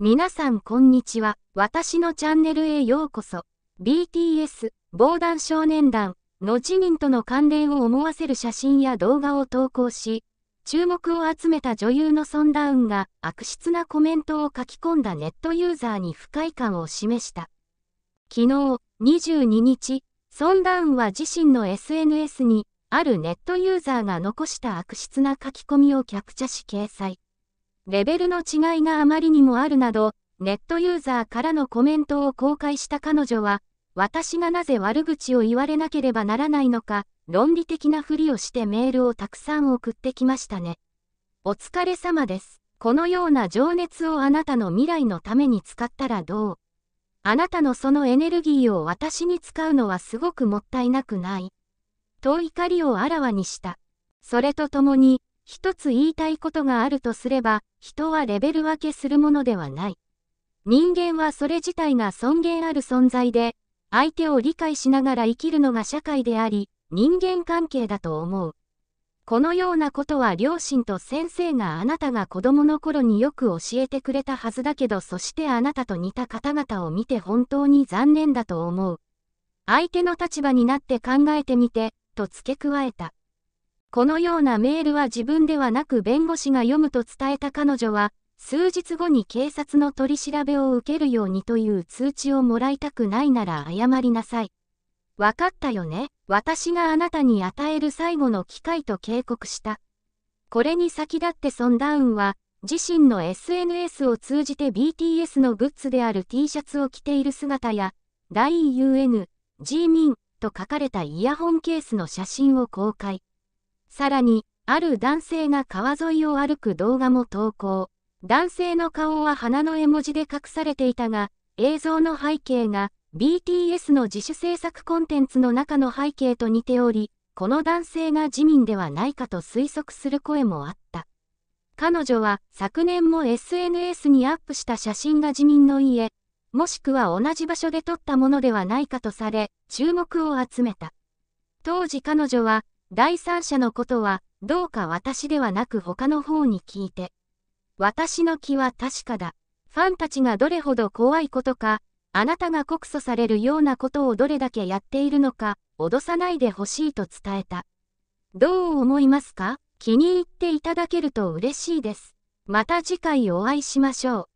皆さんこんにちは。私のチャンネルへようこそ。BTS、防弾少年団、の自民との関連を思わせる写真や動画を投稿し、注目を集めた女優のソン・ダウンが悪質なコメントを書き込んだネットユーザーに不快感を示した。昨日、22日、ソン・ダウンは自身の SNS に、あるネットユーザーが残した悪質な書き込みをキャプチャし掲載。レベルの違いがあまりにもあるなど、ネットユーザーからのコメントを公開した彼女は、私がなぜ悪口を言われなければならないのか、論理的なふりをしてメールをたくさん送ってきましたね。お疲れ様です。このような情熱をあなたの未来のために使ったらどうあなたのそのエネルギーを私に使うのはすごくもったいなくない。と怒りをあらわにした。それとともに、一つ言いたいことがあるとすれば、人はレベル分けするものではない。人間はそれ自体が尊厳ある存在で、相手を理解しながら生きるのが社会であり、人間関係だと思う。このようなことは両親と先生があなたが子供の頃によく教えてくれたはずだけどそしてあなたと似た方々を見て本当に残念だと思う。相手の立場になって考えてみて、と付け加えた。このようなメールは自分ではなく弁護士が読むと伝えた彼女は、数日後に警察の取り調べを受けるようにという通知をもらいたくないなら謝りなさい。わかったよね。私があなたに与える最後の機会と警告した。これに先立ってソン・ダウンは、自身の SNS を通じて BTS のグッズである T シャツを着ている姿や、大 i u n G 民と書かれたイヤホンケースの写真を公開。さらに、ある男性が川沿いを歩く動画も投稿。男性の顔は花の絵文字で隠されていたが、映像の背景が BTS の自主制作コンテンツの中の背景と似ており、この男性が自民ではないかと推測する声もあった。彼女は昨年も SNS にアップした写真が自民の家、もしくは同じ場所で撮ったものではないかとされ、注目を集めた。当時彼女は第三者のことは、どうか私ではなく他の方に聞いて。私の気は確かだ。ファンたちがどれほど怖いことか、あなたが告訴されるようなことをどれだけやっているのか、脅さないでほしいと伝えた。どう思いますか気に入っていただけると嬉しいです。また次回お会いしましょう。